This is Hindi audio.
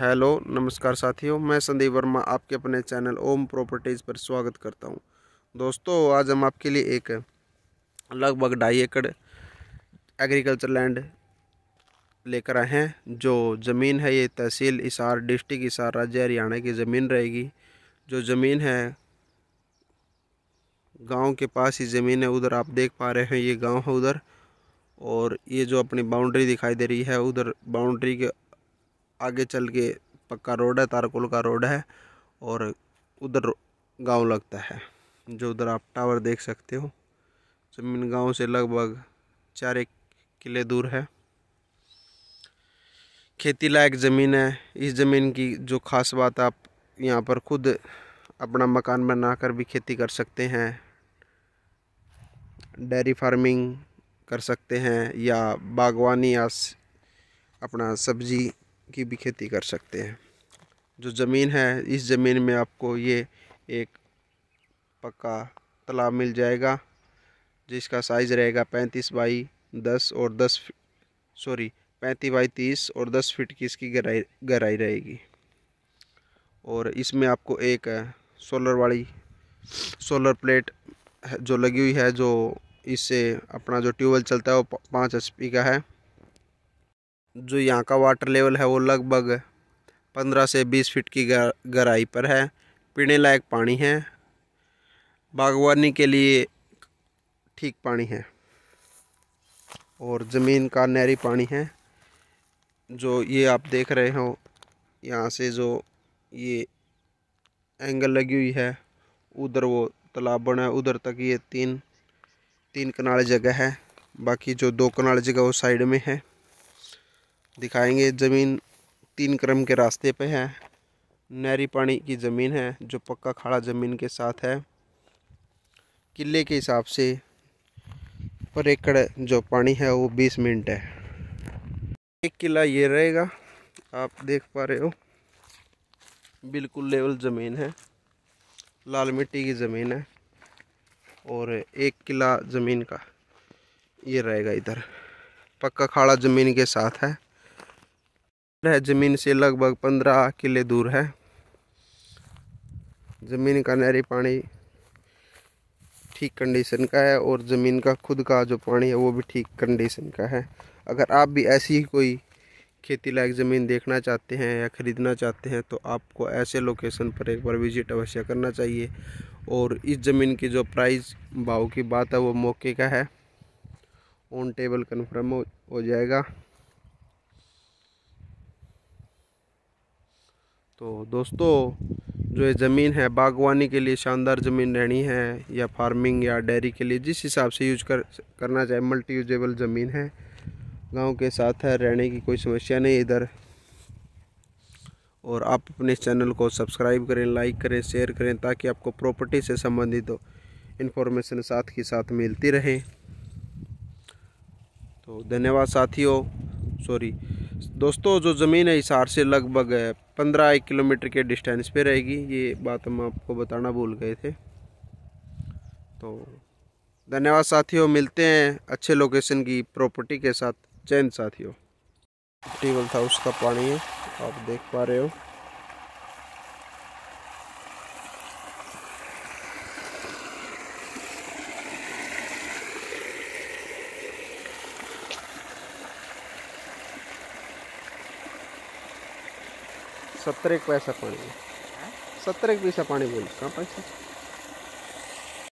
हेलो नमस्कार साथियों मैं संदीप वर्मा आपके अपने चैनल ओम प्रॉपर्टीज़ पर स्वागत करता हूं दोस्तों आज हम आपके लिए एक लगभग ढाई एकड़ एग्रीकल्चर लैंड लेकर आए हैं जो ज़मीन है ये तहसील इसार डिस्ट्रिक्ट इसार राज्य हरियाणा की ज़मीन रहेगी जो ज़मीन है गांव के पास ही ज़मीन है उधर आप देख पा रहे हैं ये गाँव है उधर और ये जो अपनी बाउंड्री दिखाई दे रही है उधर बाउंड्री के आगे चल के पक्का रोड है तारकुल का रोड है और उधर गांव लगता है जो उधर आप टावर देख सकते हो जमीन गांव से लगभग चार एक किले दूर है खेती लायक ज़मीन है इस ज़मीन की जो खास बात आप यहाँ पर खुद अपना मकान बनाकर भी खेती कर सकते हैं डेयरी फार्मिंग कर सकते हैं या बागवानी या अपना सब्जी की भी खेती कर सकते हैं जो ज़मीन है इस ज़मीन में आपको ये एक पक्का तालाब मिल जाएगा जिसका साइज़ रहेगा पैंतीस बाई दस और दस सॉरी पैंतीस बाई तीस और दस फीट की इसकी गहराई गहराई रहेगी और इसमें आपको एक सोलर वाली सोलर प्लेट जो लगी हुई है जो इससे अपना जो ट्यूबवेल चलता है वो पाँच एच का है जो यहाँ का वाटर लेवल है वो लगभग पंद्रह से बीस फीट की गहराई पर है पीने लायक पानी है बागवानी के लिए ठीक पानी है और ज़मीन का नहरी पानी है जो ये आप देख रहे हो यहाँ से जो ये एंगल लगी हुई है उधर वो तालाब बना है उधर तक ये तीन तीन कनाल जगह है बाकी जो दो कनाल जगह वो साइड में है दिखाएंगे ज़मीन तीन क्रम के रास्ते पे है नहरी पानी की ज़मीन है जो पक्का खाड़ा ज़मीन के साथ है किले के हिसाब से पर एकड़ जो पानी है वो बीस मिनट है एक किला ये रहेगा आप देख पा रहे हो बिल्कुल लेवल ज़मीन है लाल मिट्टी की ज़मीन है और एक किला ज़मीन का ये रहेगा इधर पक्का खाड़ा ज़मीन के साथ है है ज़मीन से लगभग पंद्रह किले दूर है ज़मीन का नहरी पानी ठीक कंडीशन का है और ज़मीन का खुद का जो पानी है वो भी ठीक कंडीशन का है अगर आप भी ऐसी कोई खेती लायक ज़मीन देखना चाहते हैं या ख़रीदना चाहते हैं तो आपको ऐसे लोकेशन पर एक बार विजिट अवश्य करना चाहिए और इस ज़मीन की जो प्राइस भाव की बात है वो मौके का है ऑन टेबल कन्फर्म हो, हो जाएगा तो दोस्तों जो ये ज़मीन है बागवानी के लिए शानदार ज़मीन रहनी है या फार्मिंग या डेयरी के लिए जिस हिसाब से यूज कर करना चाहे मल्टी यूजेबल ज़मीन है गांव के साथ है रहने की कोई समस्या नहीं इधर और आप अपने चैनल को सब्सक्राइब करें लाइक करें शेयर करें ताकि आपको प्रॉपर्टी से संबंधित इन्फॉर्मेशन साथ ही साथ मिलती रहे तो धन्यवाद साथियों सॉरी दोस्तों जो ज़मीन है हिसार से लगभग पंद्रह एक किलोमीटर के डिस्टेंस पे रहेगी ये बात हम आपको बताना भूल गए थे तो धन्यवाद साथियों मिलते हैं अच्छे लोकेशन की प्रॉपर्टी के साथ चैन साथियों ट्यूबवेल था उसका पानी है आप देख पा रहे हो सत्तर एक पैसा पानी हाँ। सत्तर एक पैसा पानी बोल कहाँ पैसा